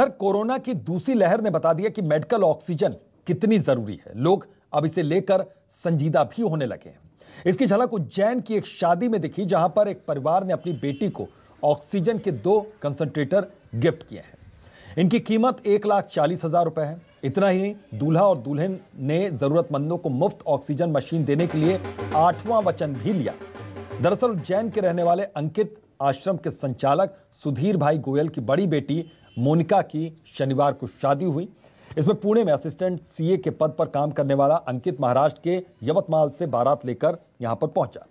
sir corona की दूसरी लहर ने बता दिया कि मेडिकल ऑक्सीजन कितनी जरूरी है लोग अब इसे लेकर संजीदा भी होने लगे हैं इसकी झलक उज्जैन की एक शादी में दिखी जहां पर एक परिवार ने अपनी बेटी को ऑक्सीजन के दो कंसंट्रेटर गिफ्ट किए हैं इनकी कीमत एक लाख चालीस हजार रुपए है इतना ही नहीं दूल्हा और दुल्हन ने जरूरतमंदों को मुफ्त ऑक्सीजन मशीन देने के लिए आठवां वचन भी लिया दरअसल उज्जैन के रहने वाले अंकित आश्रम के संचालक सुधीर भाई गोयल की बड़ी बेटी मोनिका की शनिवार को शादी हुई इसमें पुणे में असिस्टेंट सीए के पद पर काम करने वाला अंकित महाराष्ट्र के यवतमाल से बारात लेकर यहां पर पहुंचा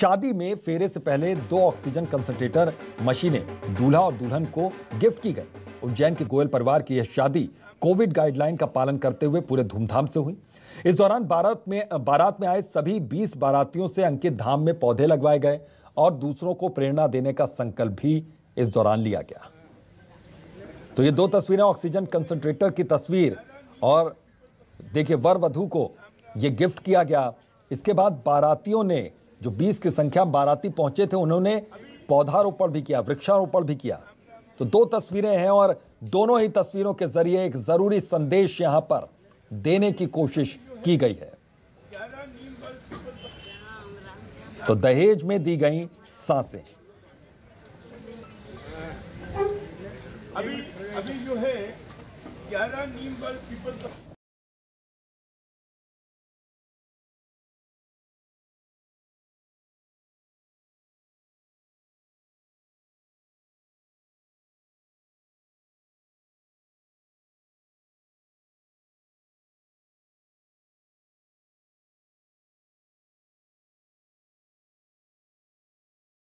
शादी में फेरे से पहले दो ऑक्सीजन कंसनट्रेटर मशीनें दूल्हा और दुल्हन को गिफ्ट की गई उज्जैन के गोयल परिवार की यह शादी कोविड गाइडलाइन का पालन करते हुए पूरे धूमधाम से हुई इस दौरान बारात में बारात में आए सभी 20 बारातियों से अंकित धाम में पौधे लगवाए गए और दूसरों को प्रेरणा देने का संकल्प भी इस दौरान लिया गया तो ये दो तस्वीरें ऑक्सीजन कंसंट्रेटर की तस्वीर और देखिए वर वधु को ये गिफ्ट किया गया इसके बाद बारातियों ने जो 20 की संख्या बाराती पहुंचे थे उन्होंने पौधारोपण भी किया वृक्षारोपण भी किया तो दो तस्वीरें हैं और दोनों ही तस्वीरों के जरिए एक ज़रूरी संदेश यहाँ पर देने की कोशिश की गई है तो दहेज में दी गई सांसें अभी अभी जो है ग्यारह नीम पीपल